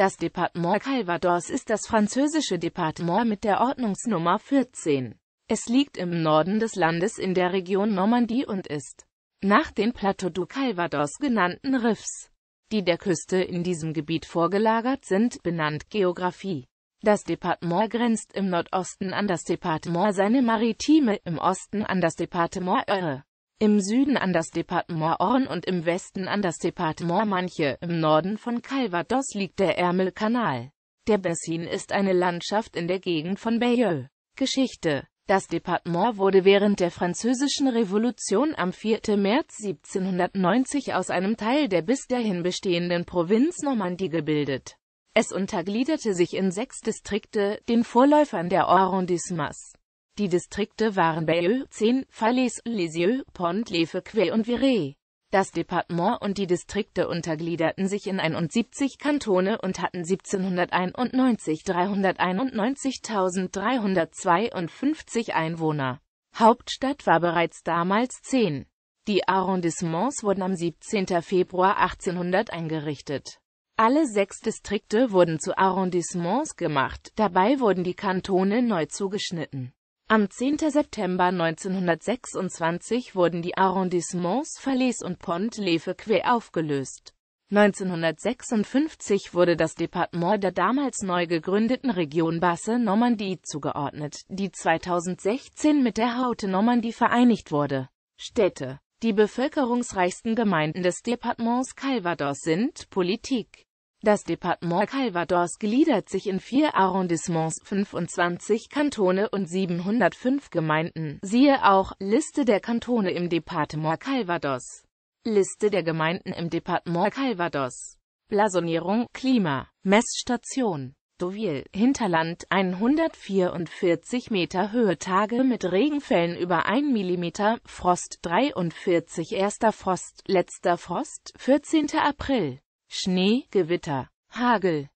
Das Departement Calvados ist das französische Departement mit der Ordnungsnummer 14. Es liegt im Norden des Landes in der Region Normandie und ist nach den Plateau du Calvados genannten Riffs, die der Küste in diesem Gebiet vorgelagert sind, benannt Geographie. Das Departement grenzt im Nordosten an das Departement Seine Maritime, im Osten an das Departement Eure im Süden an das Departement Orne und im Westen an das Departement Manche, im Norden von Calvados liegt der Ärmelkanal. Der Bessin ist eine Landschaft in der Gegend von Bayeux. Geschichte Das Departement wurde während der Französischen Revolution am 4. März 1790 aus einem Teil der bis dahin bestehenden Provinz Normandie gebildet. Es untergliederte sich in sechs Distrikte, den Vorläufern der Arrondissements. Die Distrikte waren Bayeux, Seine, Falaise, Lisieux, Pont-l'Évêque und Viré. Das Departement und die Distrikte untergliederten sich in 71 Kantone und hatten 1791 391.352 Einwohner. Hauptstadt war bereits damals 10. Die Arrondissements wurden am 17. Februar 1800 eingerichtet. Alle sechs Distrikte wurden zu Arrondissements gemacht, dabei wurden die Kantone neu zugeschnitten. Am 10. September 1926 wurden die Arrondissements Falaise und Pont-l'Évêque aufgelöst. 1956 wurde das Departement der damals neu gegründeten Region Basse-Normandie zugeordnet, die 2016 mit der Haute-Normandie vereinigt wurde. Städte Die bevölkerungsreichsten Gemeinden des Departements Calvados sind Politik das Departement Calvados gliedert sich in vier Arrondissements, 25 Kantone und 705 Gemeinden. Siehe auch Liste der Kantone im Departement Calvados. Liste der Gemeinden im Departement Calvados. Blasonierung Klima Messstation Deauville Hinterland 144 Meter Höhe Tage mit Regenfällen über 1 mm Frost 43 Erster Frost Letzter Frost 14. April Schnee, Gewitter, Hagel